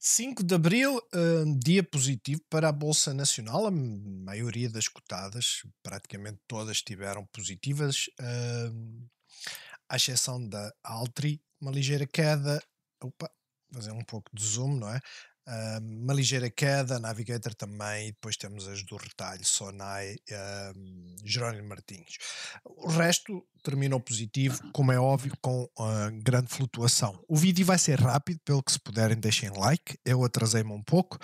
5 de abril, um dia positivo para a Bolsa Nacional. A maioria das cotadas, praticamente todas, tiveram positivas, um, à exceção da Altri, uma ligeira queda. Opa, fazer um pouco de zoom, não é? uma ligeira queda, Navigator também, e depois temos as do retalho, Sonai, um, Jerónimo Martins. O resto terminou positivo, como é óbvio, com uh, grande flutuação. O vídeo vai ser rápido, pelo que se puderem deixem like, eu atrasei-me um pouco,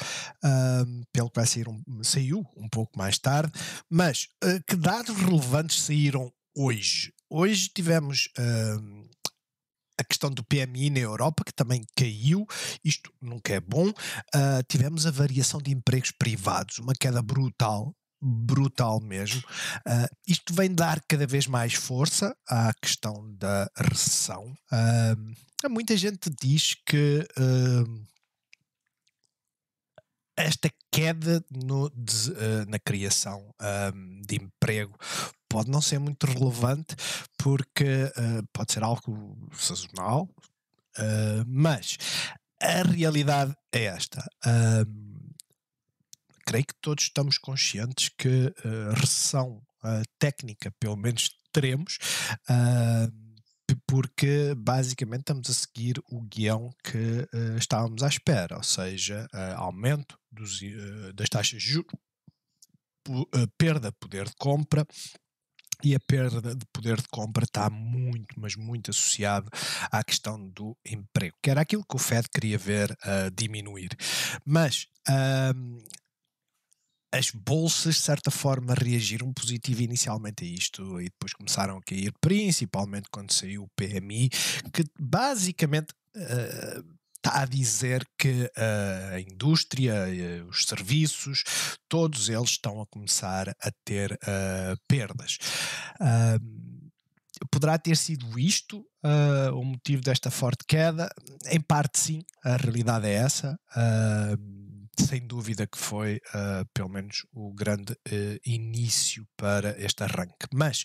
pelo que vai sair um, saiu um pouco mais tarde, mas uh, que dados relevantes saíram hoje? Hoje tivemos uh, a questão do PMI na Europa, que também caiu, isto nunca é bom. Uh, tivemos a variação de empregos privados, uma queda brutal, brutal mesmo. Uh, isto vem dar cada vez mais força à questão da recessão. Uh, muita gente diz que esta queda no, de, na criação de emprego pode não ser muito relevante porque uh, pode ser algo sazonal, uh, mas a realidade é esta. Uh, creio que todos estamos conscientes que eh, recessão técnica, pelo menos teremos, porque basicamente estamos a seguir o guião que estávamos à espera, ou seja, aumento dos, das taxas de juros, perda de poder de compra, e a perda de poder de compra está muito, mas muito associado à questão do emprego, que era aquilo que o Fed queria ver uh, diminuir. Mas as bolsas, de certa forma, reagiram positivo inicialmente a isto e depois começaram a cair, principalmente quando saiu o PMI, que basicamente. Uh, está a dizer que eh, a indústria, eh, os serviços, todos eles estão a começar a ter uh, perdas. Uh, poderá ter sido isto uh, o motivo desta forte queda? Em parte, sim, a realidade é essa. sem dúvida que foi, pelo menos, o grande início para este arranque. Mas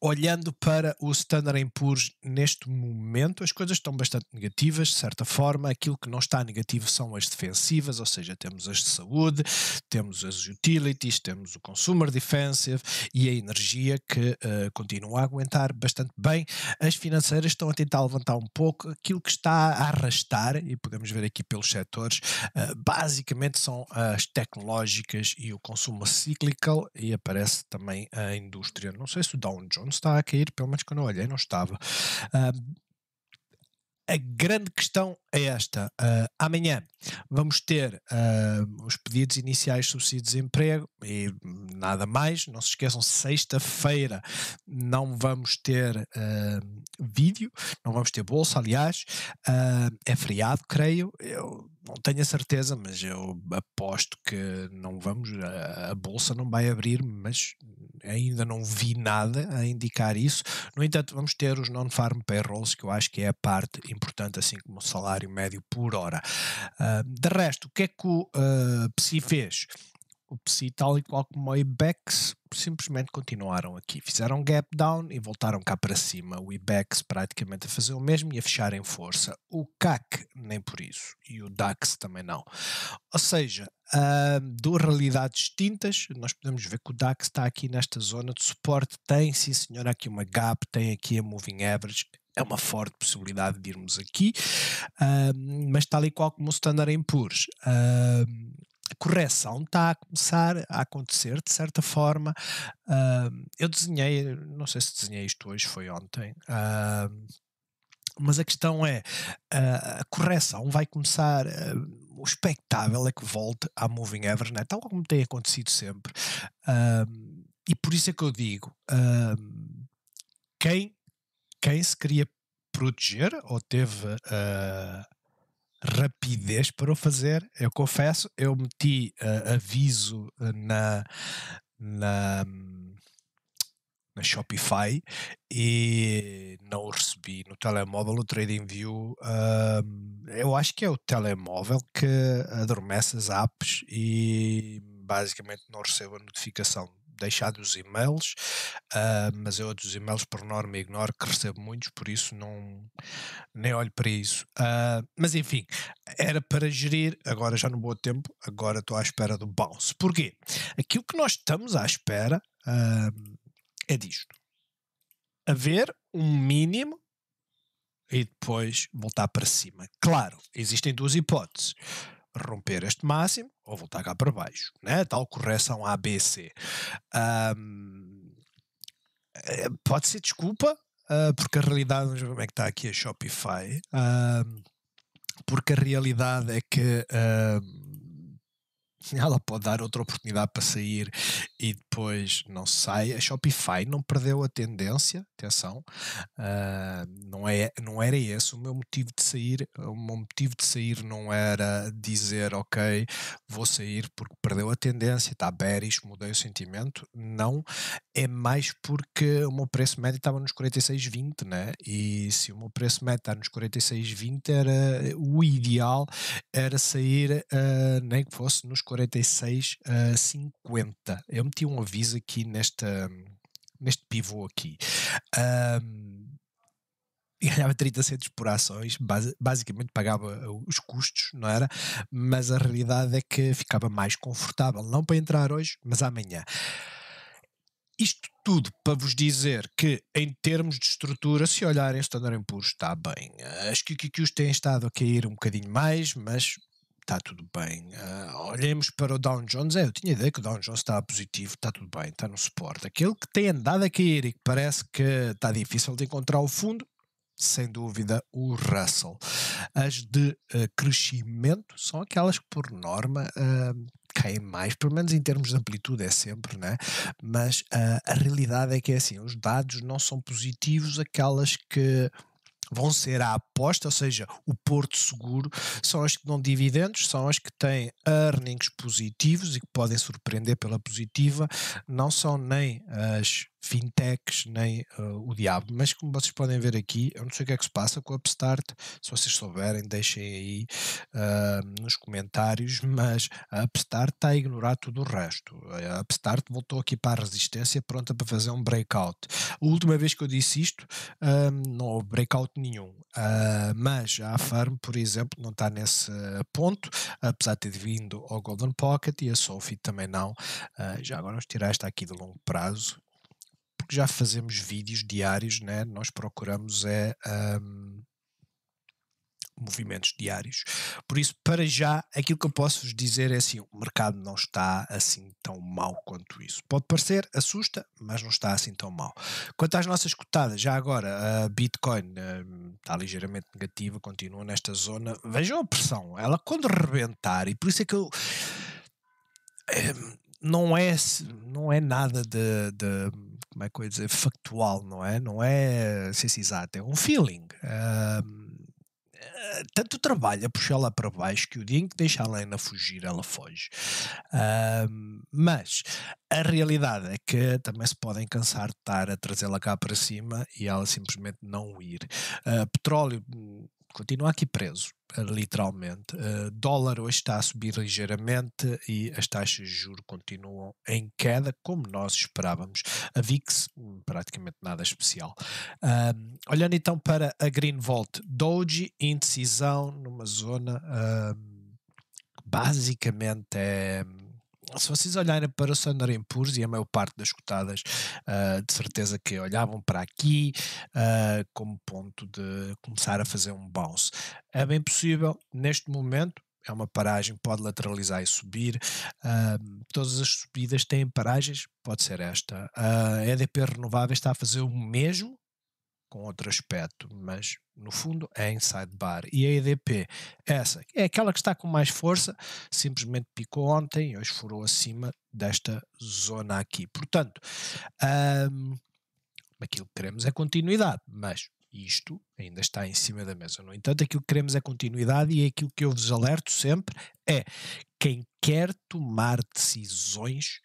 olhando para o Standard Poor's neste momento, as coisas estão bastante negativas, de certa forma. Aquilo que não está negativo são as defensivas, ou seja, temos as de saúde, temos as utilities, temos o consumer defensive e a energia que uh, continua a aguentar bastante bem. As financeiras estão a tentar levantar um pouco aquilo que está a arrastar, e podemos ver aqui pelos setores, uh, basicamente são as tecnológicas e o consumo cyclical, e aparece também a indústria. Não sei se o Dow Jones quando está a cair, pelo menos quando eu olhei, não estava. Uh, a grande questão é esta. Uh, amanhã vamos ter uh, os pedidos iniciais de subsídio de desemprego e nada mais. Não se esqueçam, sexta-feira não vamos ter uh, vídeo, não vamos ter bolsa, aliás. é feriado, creio. Eu não tenho a certeza, mas eu aposto que não vamos. A, a bolsa não vai abrir, mas ainda não vi nada a indicar isso. No entanto, vamos ter os non-farm payrolls, que eu acho que é a parte importante, assim como o salário médio por hora. Uh, de resto, o que é que o uh, ah, PSI fez? O PSI, tal e qual como o IBEX, simplesmente continuaram aqui. Fizeram gap down e voltaram cá para cima. O IBEX praticamente a fazer o mesmo e a fechar em força. O CAC nem por isso. E o DAX também não. Ou seja, uh, duas realidades distintas. Nós podemos ver que o DAX está aqui nesta zona de suporte. Tem, sim senhor, aqui uma gap, tem aqui a moving average é uma forte possibilidade de irmos aqui, uh, mas tal e qual como o Standard Poor's. Uh, correção está a começar a acontecer de certa forma. Uh, eu desenhei, não sei se desenhei isto hoje, foi ontem. Uh, mas a questão é, uh, a correção vai começar, ah, o expectável é que volte à Moving Evernet, é? tal como tem acontecido sempre. e por isso é que eu digo, quem, quem se queria proteger ou teve uh, rapidez para o fazer. Eu confesso, eu meti uh, aviso eh, na, na, na Shopify e não recebi no telemóvel o TradingView. Uh, eu acho que é o telemóvel que adormece as apps e basicamente não recebo a notificação deixados e-mails, uh, mas eu dos e-mails por norma ignoro que recebo muitos, por isso não nem olho para isso. Uh, mas enfim, era para gerir, agora já no bom tempo, agora estou à espera do bounce. Porquê? Aquilo que nós estamos à espera uh, é disto. Haver um mínimo e depois voltar para cima. Claro, existem duas hipóteses romper este máximo ou voltar cá para baixo, né? tal correção ABC. Um, eh, pode ser desculpa, uh, porque a realidade, vamos ver como é que está aqui a Shopify, porque a realidade é que ela pode dar outra oportunidade para sair e depois não sai. A Shopify não perdeu a tendência, atenção, uh, não, é, não era esse o meu motivo de sair. O meu motivo de sair não era dizer, ok, vou sair porque perdeu a tendência, está bearish, mudei o sentimento. Não, é mais porque o meu preço médio estava nos 46,20, né? E se o meu preço médio está nos 46,20, era o ideal era sair uh, nem que fosse nos 46 a 50. Eu meti um aviso aqui nesta, neste pivô aqui. Um, ganhava 30 centos por ações, basicamente pagava uh, os custos, não era? Mas a realidade é que ficava mais confortável, não para entrar hoje, mas amanhã. Isto tudo para vos dizer que, em termos de estrutura, se olharem Standard Poor's está bem. As QQQs têm estado a cair um bocadinho mais, mas está tudo bem. Uh, olhemos para o Down Jones, é, eu tinha ideia que o Down Jones estava positivo, está tudo bem, está no suporte. Aquele que tem andado a cair e que parece que está difícil de encontrar o fundo, sem dúvida, o Russell. As de uh, crescimento são aquelas que, por norma, uh, caem mais, pelo menos em termos de amplitude é sempre, né? mas uh, a realidade é que é assim, os dados não são positivos, aquelas que vão ser a aposta, ou seja, o porto seguro, são as que dão dividendos, são as que têm earnings positivos e que podem surpreender pela positiva, não são nem as fintechs, nem uh, o diabo. Mas como vocês podem ver aqui, eu não sei o que é que se passa com a Upstart. Se vocês souberem, deixem aí uh, nos comentários. Mas a Upstart está a ignorar tudo o resto. A Upstart voltou aqui para a resistência, pronta para fazer um breakout. A última vez que eu disse isto, uh, não houve breakout nenhum. mas a Farm, por exemplo, não está nesse ponto, apesar de ter vindo ao Golden Pocket e a Sophie também não. já agora vamos tirar esta aqui de longo prazo que já fazemos vídeos diários, né? nós procuramos é um, movimentos diários. Por isso, para já, aquilo que eu posso vos dizer é assim: o mercado não está assim tão mal quanto isso. Pode parecer, assusta, mas não está assim tão mal. Quanto às nossas cotadas, já agora, a Bitcoin hum, está ligeiramente negativa, continua nesta zona. Vejam a pressão, ela quando rebentar, e por isso é que eu. Hum, não é, não é nada de, de como é que eu ia dizer, factual, não é? Não é ciência eh, exato, é um feeling. Um, eh, tanto trabalha, puxar lá para baixo que o dia em que deixa a Lena fugir, ela foge. Um, mas a realidade é que também se podem cansar de estar a trazê-la cá para cima e ela simplesmente não ir. Uh, petróleo hum, continua aqui preso literalmente. Uh, dólar hoje está a subir ligeiramente e as taxas de juros continuam em queda, como nós esperávamos. A VIX, praticamente nada especial. Uh, olhando então para a Green Vault Doji, indecisão numa zona uh, que basicamente é se vocês olharem para o Sonarem Puros, e a maior parte das cotadas uh, de certeza que olhavam para aqui uh, como ponto de começar a fazer um bounce. É bem possível, neste momento, é uma paragem, pode lateralizar e subir. Uh, todas as subidas têm paragens, pode ser esta. A EDP Renovável está a fazer o mesmo, com outro aspecto, mas no fundo é inside bar. E a EDP, essa é aquela que está com mais força, simplesmente picou ontem, hoje furou acima desta zona aqui. Portanto, um, aquilo que queremos é continuidade, mas isto ainda está em cima da mesa. No entanto, aquilo que queremos é continuidade e aquilo que eu vos alerto sempre é quem quer tomar decisões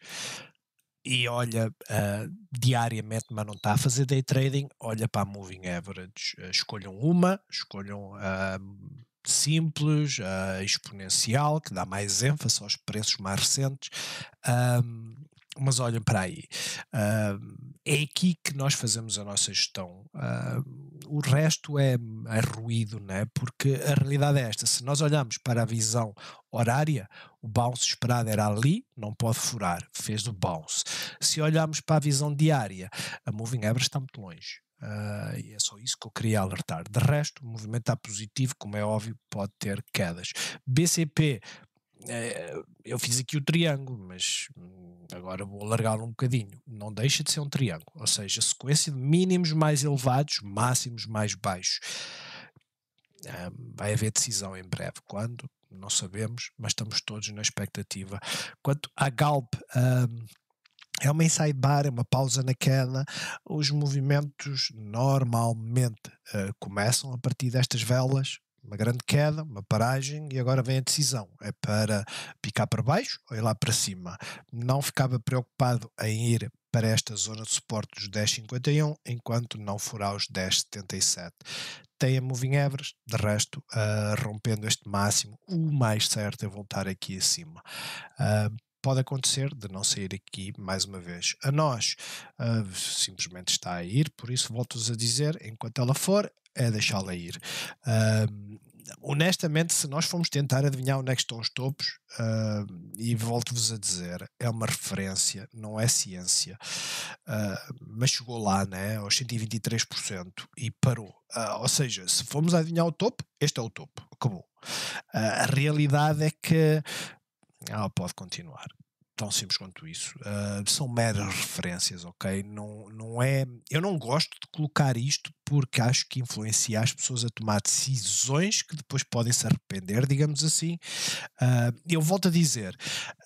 e olha uh, diariamente, mas não está a fazer day trading, olha para a moving average. Ah, escolham uma, escolham uh, simples, exponencial, que dá mais ênfase aos preços mais recentes. Um, mas olhem para aí, uh, é aqui que nós fazemos a nossa gestão. Uh, o resto é, é ruído, né? porque a realidade é esta: se nós olharmos para a visão horária, o bounce esperado era ali, não pode furar, fez o bounce. Se olharmos para a visão diária, a moving average está muito longe. Uh, e é só isso que eu queria alertar. De resto, o movimento está positivo, como é óbvio, pode ter quedas. BCP é, eu fiz aqui o triângulo, mas hum, agora vou alargá-lo um bocadinho. Não deixa de ser um triângulo, ou seja, sequência de mínimos mais elevados, máximos mais baixos. Hum, vai haver decisão em breve. Quando? Não sabemos, mas estamos todos na expectativa. Quanto à Galp. Um, é uma inside bar, é uma pausa na queda. Os movimentos normalmente uh, começam a partir destas velas, uma grande queda, uma paragem e agora vem a decisão. É para picar para baixo ou ir lá para cima? Não ficava preocupado em ir para esta zona de suporte dos 10,51 enquanto não for aos 10,77. Tem a Moving Average, de resto, uh, rompendo este máximo, o mais certo é voltar aqui acima. Uh, pode acontecer de não sair aqui mais uma vez a nós. Uh, simplesmente está a ir, por isso volto-vos a dizer: enquanto ela for, é deixá-la ir. Uh, honestamente, se nós formos tentar adivinhar onde é que estão os topos, uh, e volto-vos a dizer, é uma referência, não é ciência, uh, mas chegou lá, né, aos 123% e parou. Uh, ou seja, se formos adivinhar o topo, este é o topo, acabou. a realidade é que ah, pode continuar. Tão simples quanto isso. Uh, são meras referências, ok? Não, não é. Eu não gosto de colocar isto porque acho que influencia as pessoas a tomar decisões que depois podem se arrepender, digamos assim. Uh, eu volto a dizer: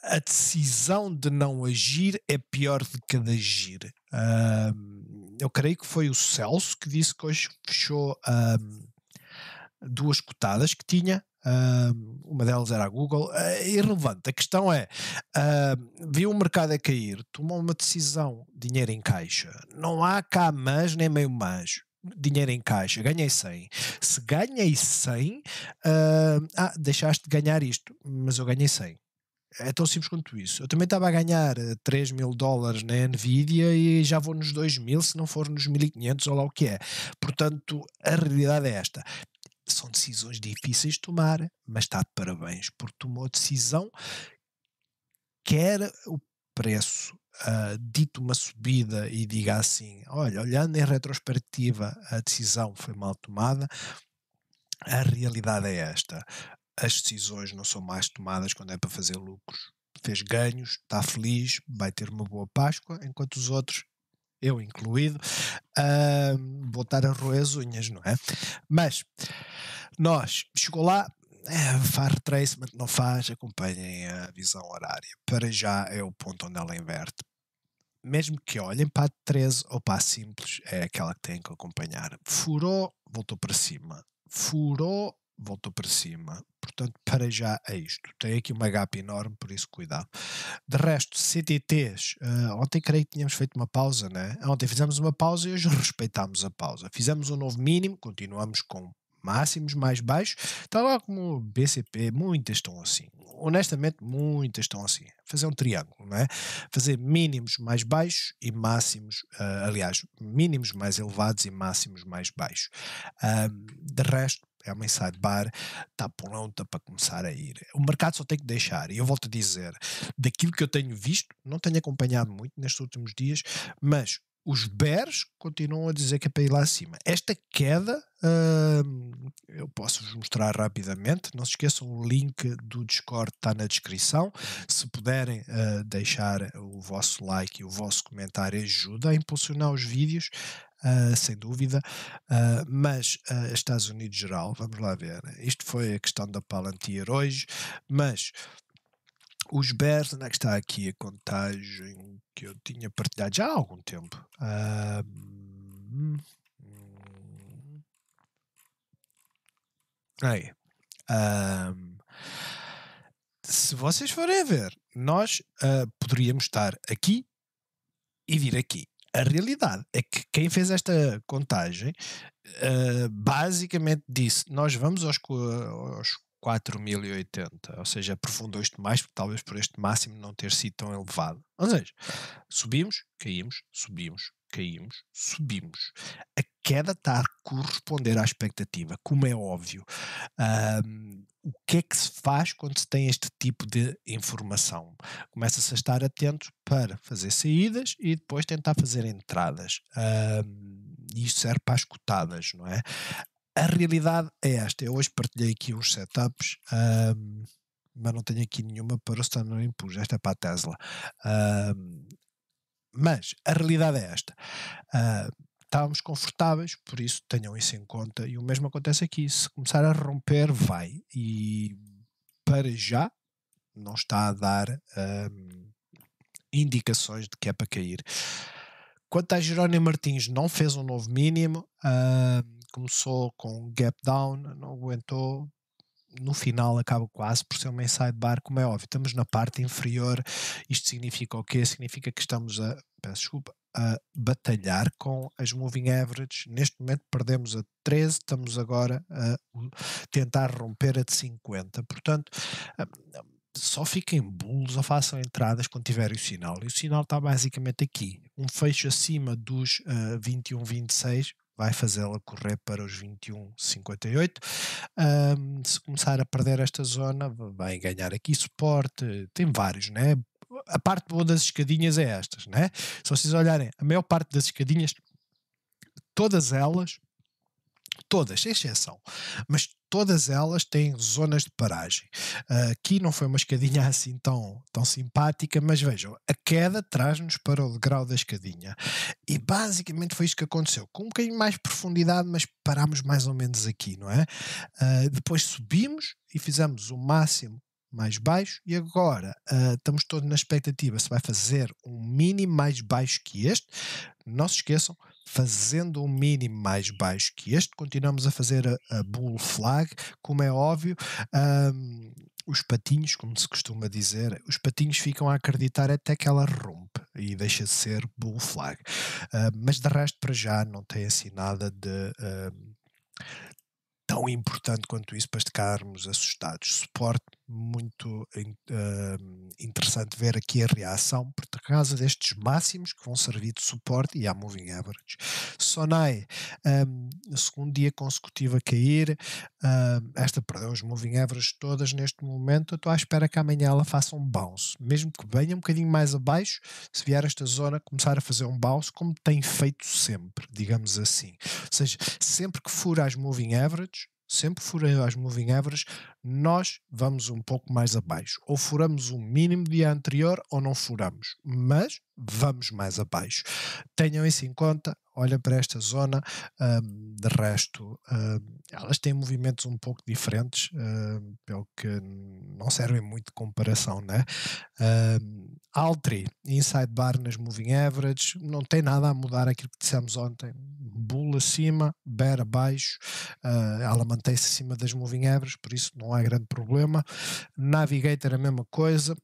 a decisão de não agir é pior do que a de agir. Uh, eu creio que foi o Celso que disse que hoje fechou duas cotadas que tinha Uh, uma delas era a Google. Uh, irrelevante. A questão é: uh, viu o mercado a cair, tomou uma decisão, dinheiro em caixa. Não há cá mais nem meio mais. dinheiro em caixa, ganhei 100. Se ganhei 100, uh, ah, deixaste de ganhar isto, mas eu ganhei 100. É tão simples quanto isso. Eu também estava a ganhar 3 ah, mil dólares na Nvidia e já vou nos 2 mil, se não for nos 1500 ou lá o que é. Portanto, a realidade é esta são decisões difíceis de tomar, mas está de parabéns, por tomou a decisão, quer o preço uh, dito uma subida e diga assim, olha, olhando em retrospectiva a decisão foi mal tomada, a realidade é esta, as decisões não são mais tomadas quando é para fazer lucros, fez ganhos, está feliz, vai ter uma boa Páscoa, enquanto os outros eu incluído, uh, a roer as unhas, não é? Mas nós, chegou lá, é, faz retracement, não faz, acompanhem a visão horária. Para já é o ponto onde ela inverte. Mesmo que olhem para a 13 ou para a simples, é aquela que têm que acompanhar. Furou, voltou para cima. Furou, voltou para cima. Portanto, para já é isto. Tem aqui uma gap enorme, por isso cuidado. De resto, CTTs. Uh, eh, ontem creio que tínhamos feito uma pausa, né? Ontem fizemos uma pausa e hoje respeitámos a pausa. Fizemos um novo mínimo, continuamos com máximos mais baixos, tal lá como o BCP, muitas estão assim. Honestamente, muitas estão assim. Fazer um triângulo, não é? Fazer mínimos mais baixos e máximos, uh, aliás, mínimos mais elevados e máximos mais baixos. Uh, de resto, é uma bar está pronta para começar a ir. O mercado só tem que deixar. E eu volto a dizer, daquilo que eu tenho visto, não tenho acompanhado muito nestes últimos dias, mas os bears continuam a dizer que é para ir lá acima. Esta queda, uh, eu posso vos mostrar rapidamente. Não se esqueçam, o link do Discord está na descrição. Se puderem uh, deixar o vosso like e o vosso comentário, ajuda a impulsionar os vídeos uh, sem dúvida, uh, mas uh, Estados Unidos geral, vamos lá ver, né? isto foi a questão da Palantir hoje, mas os Bears, onde é que está aqui a contagem que eu tinha partilhado já há algum tempo? Uh, aí, se vocês forem ver, nós poderíamos estar aqui e vir aqui a realidade é que quem fez esta contagem uh, basicamente disse: nós vamos aos, aos 4.080, ou seja, aprofundou isto mais, talvez por este máximo não ter sido tão elevado. Ou seja, subimos, caímos, subimos, caímos, subimos. A queda está a corresponder à expectativa, como é óbvio. Um, o que é que se faz quando se tem este tipo de informação? Começa-se a estar atento para fazer saídas e depois tentar fazer entradas. Um, e isso serve para as cotadas, não é? A realidade é esta. Eu hoje partilhei aqui uns setups. Um, mas não tenho aqui nenhuma para o Standard Poor's, esta é para a Tesla. Um, mas a realidade é esta. Uh, estávamos confortáveis, por isso tenham isso em conta. E o mesmo acontece aqui: se começar a romper, vai. E para já não está a dar ah, indicações de que é para cair. Quanto à Jerónimo Martins, não fez um novo mínimo, uh, começou com gap down, não aguentou, no final acaba quase por ser uma inside bar, como é óbvio. Estamos na parte inferior. Isto significa o quê? Significa que estamos a, peço desculpa, a batalhar com as moving average. Neste momento perdemos a 13, estamos agora a tentar romper a de 50. Portanto, hum, só fiquem bulls ou façam entradas quando tiverem o sinal. E o sinal está basicamente aqui. Um fecho acima dos uh, 21, 26 vai fazê-la correr para os 21,58. Um, se começar a perder esta zona, vai ganhar aqui suporte, tem vários, né? A parte boa das escadinhas é estas, né? Se vocês olharem, a maior parte das escadinhas, todas elas todas, sem exceção, mas todas elas têm zonas de paragem. Uh, aqui não foi uma escadinha assim tão, tão simpática, mas vejam, a queda traz-nos para o degrau da escadinha. E basicamente foi isso que aconteceu, com um bocadinho mais profundidade, mas parámos mais ou menos aqui, não é? Uh, depois subimos e fizemos o máximo mais baixo e agora uh, estamos todos na expectativa se vai fazer um mínimo mais baixo que este. Não se esqueçam, fazendo um mínimo mais baixo que este, continuamos a fazer a, a bull flag, como é óbvio. Um, os patinhos, como se costuma dizer, os patinhos ficam a acreditar até que ela rompe e deixa de ser bull flag. Uh, mas de resto, para já, não tem assim nada de. Uh, tão importante quanto isso para ficarmos assustados. Suporte muito uh, interessante ver aqui a reação por causa destes máximos que vão servir de suporte e a moving average. Sonai, um, segundo dia consecutivo a cair, esta perdeu os moving average todas neste momento, eu estou à espera que amanhã ela faça um bounce, mesmo que venha um bocadinho mais abaixo, se vier esta zona começar a fazer um bounce, como tem feito sempre, digamos assim. Ou seja, sempre que fura as moving average, sempre furei as moving average, nós vamos um pouco mais abaixo. Ou furamos o mínimo de dia anterior ou não furamos. Mas vamos mais abaixo. Tenham isso em conta, olhem para esta zona, um, de resto, um, elas têm movimentos um pouco diferentes, um, pelo que não servem muito de comparação, né? Um, Altri, Inside Bar nas Moving Average, não tem nada a mudar aquilo que dissemos ontem. Bull acima, Bear abaixo, uh, ela mantém-se acima das Moving Average, por isso não há grande problema. Navigator, a mesma coisa.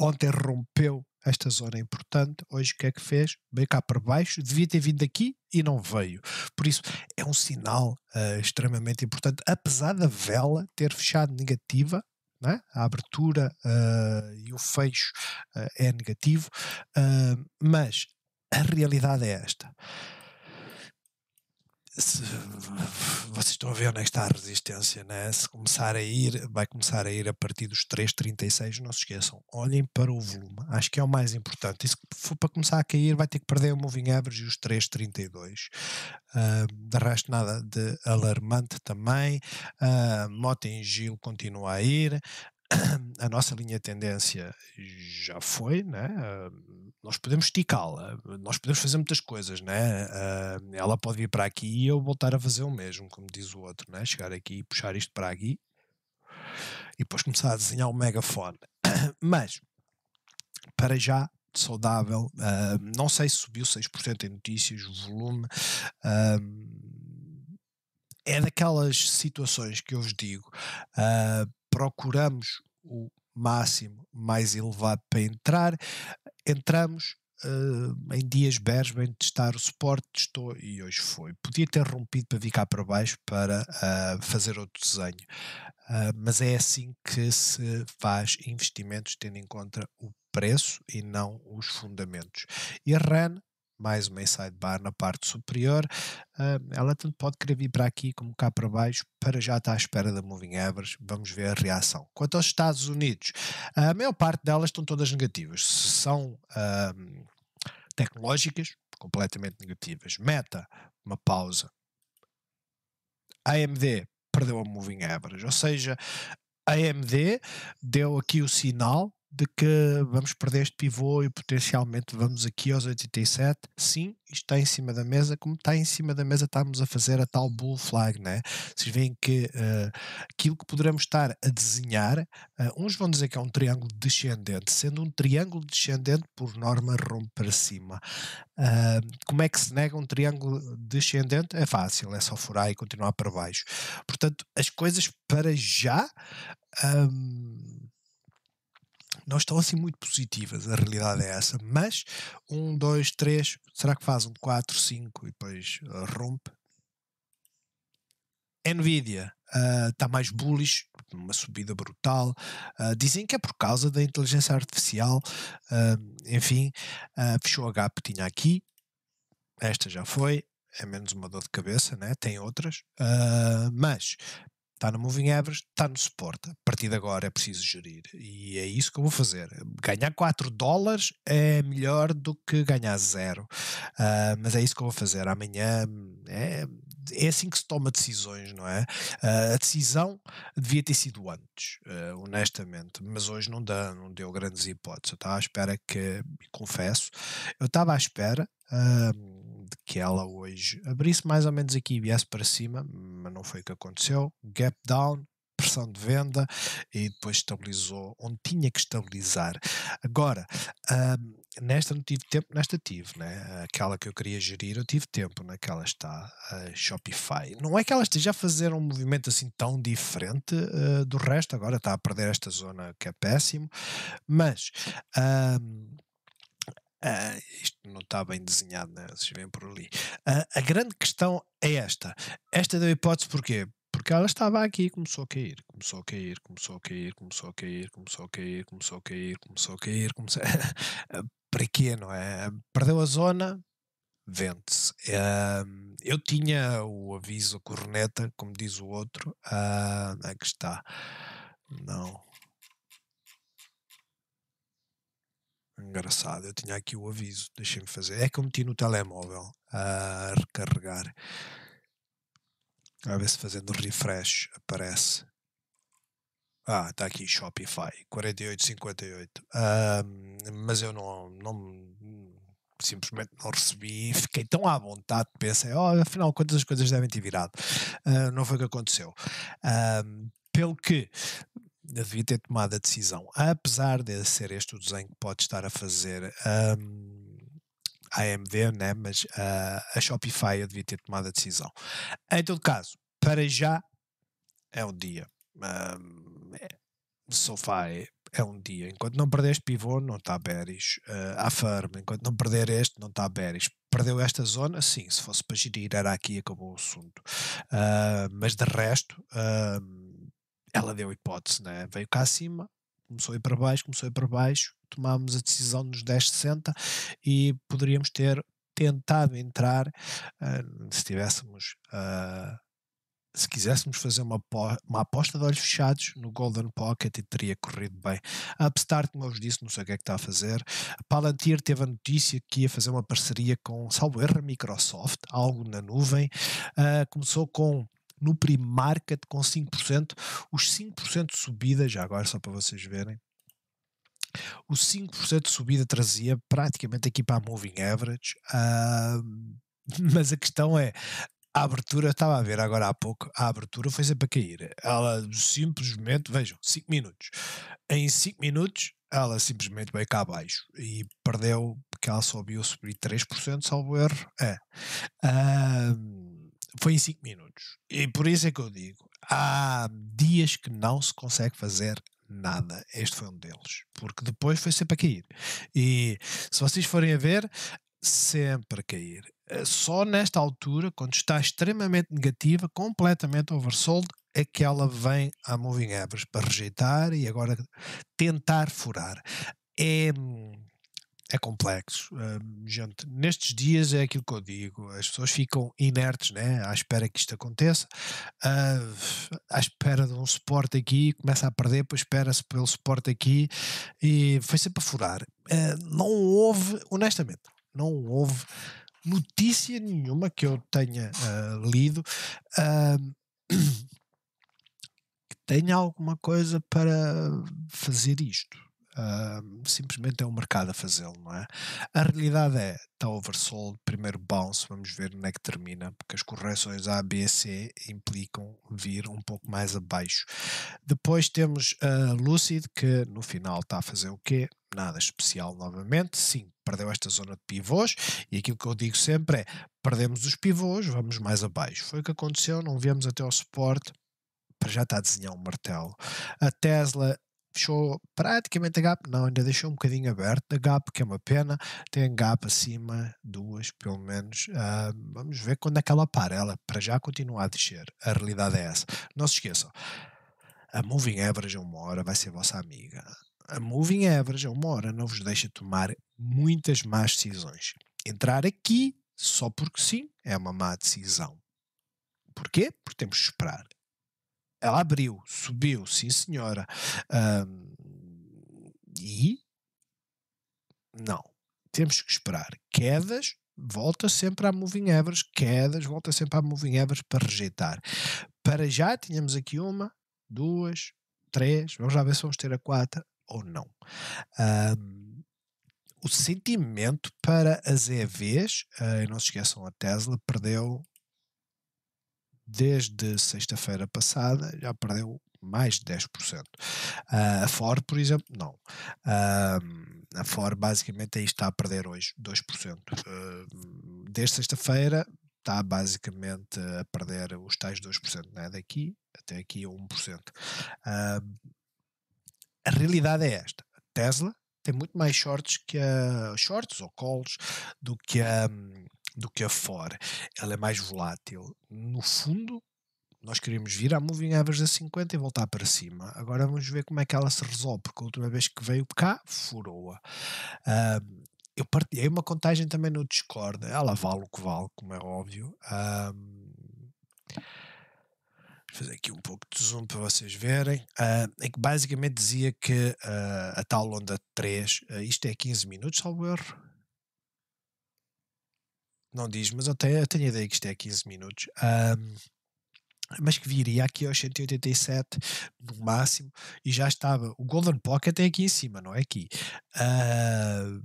Ontem rompeu esta zona é importante, hoje o que é que fez? Veio cá para baixo, devia ter vindo aqui e não veio. Por isso é um sinal uh, extremamente importante, apesar da vela ter fechado negativa, é? a abertura uh, e o fecho uh, é negativo, mas a realidade é esta se, vocês estão a ver onde é está a resistência, né? Se começar a ir, vai começar a ir a partir dos 3,36, não se esqueçam. Olhem para o volume, acho que é o mais importante. E se for para começar a cair, vai ter que perder o moving average e os 3,32. Uh, ah, de resto, nada de alarmante também. Uh, Mota em Gil continua a ir a nossa linha de tendência já foi, né? Ah, nós podemos esticá-la, nós podemos fazer muitas coisas, né? Uh, ela pode vir para aqui e eu voltar a fazer o mesmo, como diz o outro, né? Chegar aqui e puxar isto para aqui e depois começar a desenhar o um megafone. Mas, para já, saudável, uh, não sei se subiu 6% em notícias, o volume. Uh, é daquelas situações que eu vos digo, procuramos o máximo mais elevado para entrar. Entramos uh, em dias beres, bem testar o suporte, estou e hoje foi. Podia ter rompido para vir cá para baixo para uh, fazer outro desenho, uh, mas é assim que se faz investimentos, tendo em conta o preço e não os fundamentos. E a RAN mais uma inside bar na parte superior, ela tanto pode querer vir para aqui como cá para baixo, para já estar à espera da moving average, vamos ver a reação. Quanto aos Estados Unidos, a maior parte delas estão todas negativas, são tecnológicas, completamente negativas. Meta, uma pausa. AMD perdeu a moving average, ou seja, a AMD deu aqui o sinal de que vamos perder este pivô e potencialmente vamos aqui aos 87. Sim, isto está em cima da mesa, como está em cima da mesa, estamos a fazer a tal bull flag, né? Vocês veem que uh, aquilo que poderemos estar a desenhar, uh, uns vão dizer que é um triângulo descendente, sendo um triângulo descendente, por norma, rompe para cima. Uh, como é que se nega um triângulo descendente? É fácil, é só furar e continuar para baixo. Portanto, as coisas para já. Um, não estão assim muito positivas, a realidade é essa. Mas um, dois, três, será que faz um quatro, cinco e depois uh, rompe? Nvidia está eh, uh, mais bullish, uma subida brutal. Uh, dizem que é por causa da inteligência artificial. enfim, fechou a gap tinha aqui. Esta já foi. É menos uma dor de cabeça, né? tem outras. mas está no Moving Average, está no suporte. A partir de agora é preciso gerir. E é isso que eu vou fazer. Ganhar 4 dólares é melhor do que ganhar zero. Uh, mas é isso que eu vou fazer. Amanhã é, é assim que se toma decisões, não é? Uh, a decisão devia ter sido antes, uh, honestamente. Mas hoje não, dá, não deu grandes hipóteses. Eu estava à espera que, confesso, eu estava à espera. Uh, de que ela hoje abrisse mais ou menos aqui e viesse para cima, mas não foi o que aconteceu. Gap down, pressão de venda e depois estabilizou onde tinha que estabilizar. Agora, hum, nesta não tive tempo, nesta tive, né? Aquela que eu queria gerir, eu tive tempo naquela né? está a eh, Shopify. Não é que ela esteja a fazer um movimento assim tão diferente uh, do resto, agora está a perder esta zona que é péssimo, mas. Hum, Uh, isto não está bem desenhado, né? vocês veem por ali. Uh, a grande questão é esta. Esta deu hipótese porquê? Porque ela estava aqui e começou a cair, começou a cair, começou a cair, começou a cair, começou a cair, começou a cair, começou a cair, começou a cair. Para quê, não é? Perdeu a zona, vende-se. Uh, eu tinha o aviso corneta, como diz o outro, uh, é que está. Não, Engraçado, eu tinha aqui o aviso, deixem-me fazer. É que eu meti no telemóvel a recarregar. A ver se fazendo refresh aparece. Ah, está aqui Shopify, 4858. Um, mas eu não, não simplesmente não recebi e fiquei tão à vontade, pensei, oh, afinal quantas coisas devem ter virado. Uh, não foi o que aconteceu. pelo que devia ter tomado a decisão, apesar de ser este o desenho que pode estar a fazer um, a AMD, né? mas uh, a Shopify eu devia ter tomado a decisão. Em todo caso, para já é um dia. Um, é, sofá é, é, um dia. Enquanto não perder este pivô, não está bearish. Uh, à firma, enquanto não perder este, não está bearish. Perdeu esta zona? Sim, se fosse para gerir, era aqui e acabou o assunto. Uh, mas de resto. Uh, ela deu hipótese, né? veio cá acima, começou a ir para baixo, começou a ir para baixo, tomámos a decisão nos 10,60 e poderíamos ter tentado entrar uh, se tivéssemos. Uh, se quiséssemos fazer uma, uma aposta de olhos fechados no Golden Pocket e teria corrido bem. A Upstart, como eu vos disse, não sei o que é que está a fazer. A Palantir teve a notícia que ia fazer uma parceria com, salvo erro, Microsoft, algo na nuvem. Uh, começou com no pre-market com 5%. Os 5% de subida, já agora só para vocês verem, os 5% de subida trazia praticamente aqui para a moving average. Uh, mas a questão é, a abertura, estava a ver agora há pouco, a abertura foi sempre a cair. Ela simplesmente, vejam, 5 minutos. Em 5 minutos, ela simplesmente veio cá abaixo e perdeu, porque ela subiu, subiu 3%, salvo erro. É foi em 5 minutos. E por isso é que eu digo: há dias que não se consegue fazer nada. Este foi um deles, porque depois foi sempre a cair. E se vocês forem a ver, sempre a cair. Eh, só nesta altura, quando está extremamente negativa, completamente oversold, é que ela vem à Moving Average para rejeitar e agora tentar furar. É hum, é complexo. Hum, gente, nestes dias é aquilo que eu digo, as pessoas ficam inertes, né? à espera que isto aconteça, uh, à espera de um suporte aqui, começa a perder, depois espera-se pelo suporte aqui e foi sempre a furar. Uh, não houve, honestamente, não houve notícia nenhuma que eu tenha uh, lido que tenha alguma coisa para fazer isto. Uh, simplesmente é o um mercado a fazê-lo, não é? A realidade é, está oversold, primeiro bounce, vamos ver onde é que termina, porque as correções A, B, C implicam vir um pouco mais abaixo. Depois temos a Lucid, que no final está a fazer o quê? Nada especial novamente, sim, perdeu esta zona de pivôs, e aquilo que eu digo sempre é, perdemos os pivôs, vamos mais abaixo. Foi o que aconteceu, não viemos até ao suporte, para já está a desenhar um martelo. A Tesla fechou praticamente a gap, não, ainda deixou um bocadinho aberto a gap, que é uma pena. Tem gap acima, duas pelo menos. Uh, vamos ver quando é que ela para. Ela para já continua a descer. A realidade é essa. Não se esqueçam, a moving average a é uma hora vai ser vossa amiga. A moving average a é uma hora não vos deixa tomar muitas más decisões. Entrar aqui só porque sim é uma má decisão. Porquê? Porque temos de esperar ela abriu, subiu, sim senhora. Um, e não, temos que esperar. Quedas, volta sempre à moving average, quedas, volta sempre à moving average para rejeitar. Para já tínhamos aqui uma, duas, três, vamos lá ver se vamos ter a quatro ou não. Um, o sentimento para as EVs, uh, eh, não se esqueçam, a Tesla perdeu desde sexta-feira passada já perdeu mais de 10%. Uh, ah, a Ford, por exemplo, não. Uh, a Ford basicamente aí está a perder hoje 2%. Uh, ah, desde sexta-feira está basicamente a perder os tais 2%, né? daqui até aqui a 1%. Uh, a realidade é esta. A Tesla tem muito mais shorts que a shorts ou calls do que a do que a FOR. Ela é mais volátil. No fundo, nós queríamos vir à Moving Average a 50 e voltar para cima. Agora vamos ver como é que ela se resolve, porque a última vez que veio cá, furou-a. Um, eu partilhei uma contagem também no Discord. Ela vale o que vale, como é óbvio. Um, Vou fazer aqui um pouco de zoom para vocês verem, uh, em que basicamente dizia que uh, a tal onda 3, uh, ah, isto é 15 minutos, salvo erro, não diz, mas eu tenho, eu tenho a ideia que isto é 15 minutos. Um, mas que viria aqui aos 187 no máximo e já estava. O Golden Pocket é aqui em cima, não é aqui. Uh,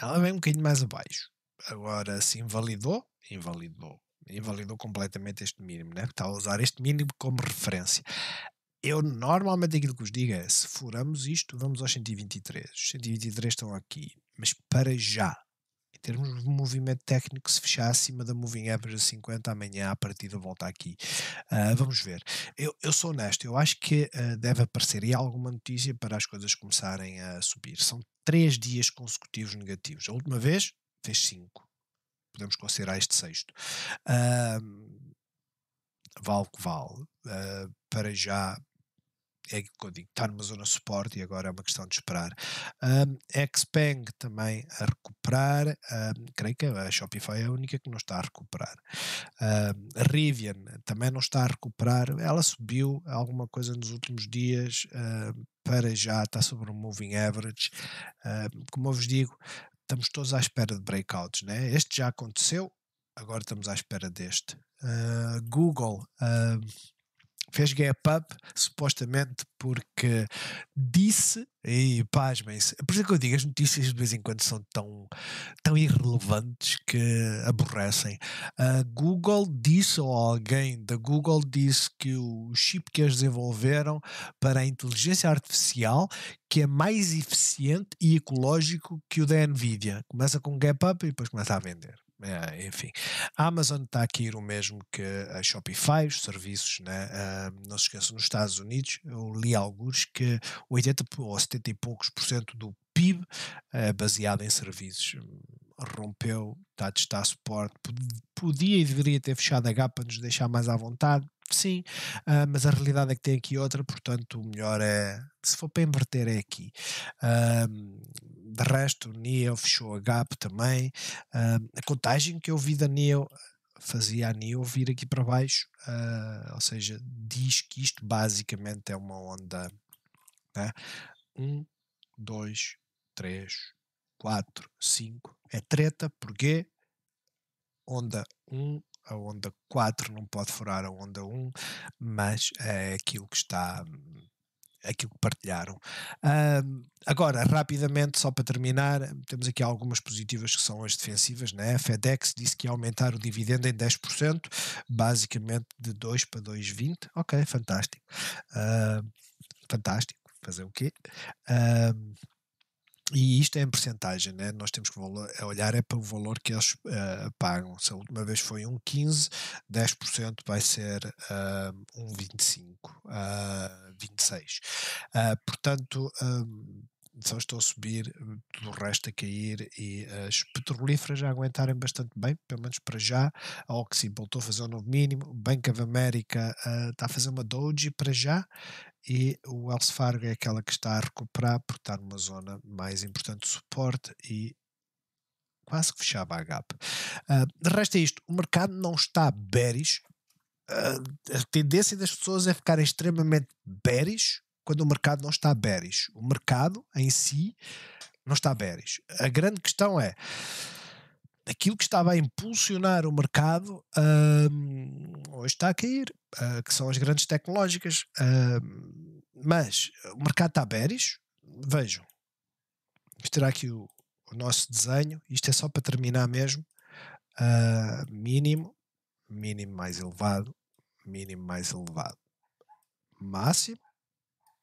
ela vem um bocadinho mais abaixo. Agora, se invalidou, invalidou. Invalidou completamente este mínimo, né? Está a usar este mínimo como referência. Eu normalmente aquilo que vos digo é: se furamos isto, vamos aos 123. Os 123 estão aqui, mas para já em termos de movimento técnico, se fechar acima da Moving Average 50, amanhã a partida volta aqui. Uh, vamos ver. Eu, eu sou honesto, eu acho que uh, deve aparecer aí alguma notícia para as coisas começarem a subir. São três dias consecutivos negativos. A última vez fez cinco. Podemos considerar este sexto. Uh, vale o que vale. Uh, para já é, digo, está numa zona suporte e agora é uma questão de esperar. Um, Xpeng é também a recuperar, um, creio que a Shopify é a única que não está a recuperar. Um, Rivian também não está a recuperar, ela subiu alguma coisa nos últimos dias. Um, para já está sobre um moving average. Hum, como eu vos digo, estamos todos à espera de breakouts, né? Este já aconteceu, agora estamos à espera deste. Uh, Google, uh, fez gap up supostamente porque disse, e pasmem-se, por isso é que eu digo, as notícias de vez em quando são tão, tão irrelevantes que aborrecem. A Google disse, ou alguém da Google disse que o chip que eles desenvolveram para a inteligência artificial que é mais eficiente e ecológico que o da Nvidia. Começa com gap up e depois começa a vender. É, enfim, a Amazon está aqui o mesmo que a Shopify, os serviços, né? Uh, não se esqueçam, nos Estados Unidos, eu li alguns que 80 ou 70 e poucos por cento do PIB uh, eh, baseado em serviços hum, rompeu, tá, está a testar suporte, podia e deveria ter fechado a gap para nos deixar mais à vontade, Sim, uh, mas a realidade é que tem aqui outra, portanto, o melhor é. Se for para inverter, é aqui. Uh, de resto, Neo fechou a gap também. Uh, a contagem que eu vi da Neo fazia a Neo vir aqui para baixo, ah, ou seja, diz que isto basicamente é uma onda. Né? 1, 2, 3, 4, 5. É treta, porque onda 1, a onda 4 não pode furar a onda 1, mas é aquilo que está aquilo que partilharam. Uh, agora, rapidamente, só para terminar, temos aqui algumas positivas que são as defensivas. Né? A FedEx disse que ia aumentar o dividendo em 10%, basicamente de 2 para 2,20. Ok, fantástico. Uh, fantástico. Fazer o quê? Uh, e isto é em porcentagem, né? nós temos que eh, olhar é para o valor que eles uh, pagam. Se a última vez foi um 15, 10% vai ser uh, um 25, uh, 26. Uh, portanto, um, só a subir, do resto a cair e as petrolíferas já aguentarem bastante bem, pelo menos para já. A Oxy voltou a fazer um novo mínimo, Bank of America uh, está a fazer uma doji para já e o Wells Fargo é aquela que está a recuperar porque está numa zona mais importante de suporte e quase que fechava a gap. Uh, eh, de resto é isto, o mercado não está bearish, uh, a tendência das pessoas é ficarem extremamente bearish quando o mercado não está bearish. O mercado em si não está bearish. A grande questão é aquilo que estava a impulsionar o mercado uh, hoje está a cair, uh, que são as grandes tecnológicas. Uh, mas o mercado está bearish, vejam. Isto aqui o, o, nosso desenho, isto é só para terminar mesmo. Ah, mínimo, mínimo mais elevado, mínimo mais elevado. Máximo,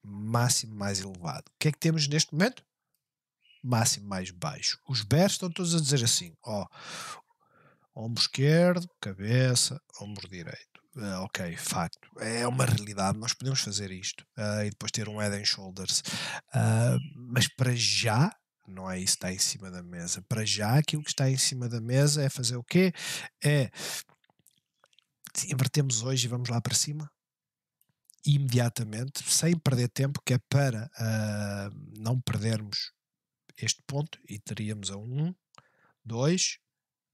máximo mais elevado. O que é que temos neste momento? Máximo mais baixo. Os bears estão todos a dizer assim: ó, ombro esquerdo, cabeça, ombro direito. Uh, ok, facto. É uma realidade, nós podemos fazer isto uh, e depois ter um head and shoulders. Uh, mas para já, não é isso que está em cima da mesa. Para já, aquilo que está em cima da mesa é fazer o quê? É invertemos hoje e vamos lá para cima? imediatamente, sem perder tempo, que é para uh, não perdermos este ponto e teríamos a 1, 2,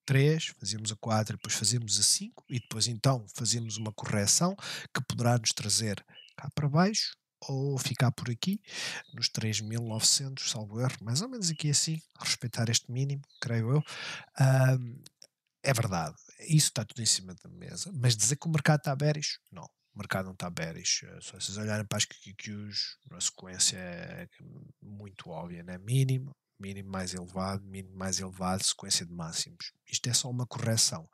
3, fazíamos a 4, depois fazíamos a 5 e depois então fazíamos uma correção que poderá nos trazer cá para baixo ou ficar por aqui nos 3.900, salvo erro, mais ou menos aqui assim, respeitar este mínimo, creio eu. Uh, é verdade, isso está tudo em cima da mesa, mas dizer que o mercado está aberto não o mercado não está bearish. Eh, só se vocês olharem para as QQQs, a sequência é muito óbvia, né? Mínimo, mínimo mais elevado, mínimo mais elevado, sequência de máximos. Isto é só uma correção.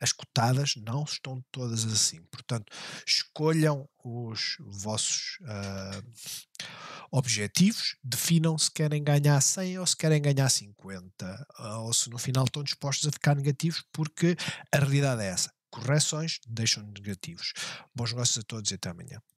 As cotadas não estão todas assim. Portanto, escolham os vossos uh, objetivos, definam se querem ganhar 100 ou se querem ganhar 50, ah, ou se no final estão dispostos a ficar negativos, porque a realidade é essa correções, deixam negativos. Bons negócios a todos e até amanhã.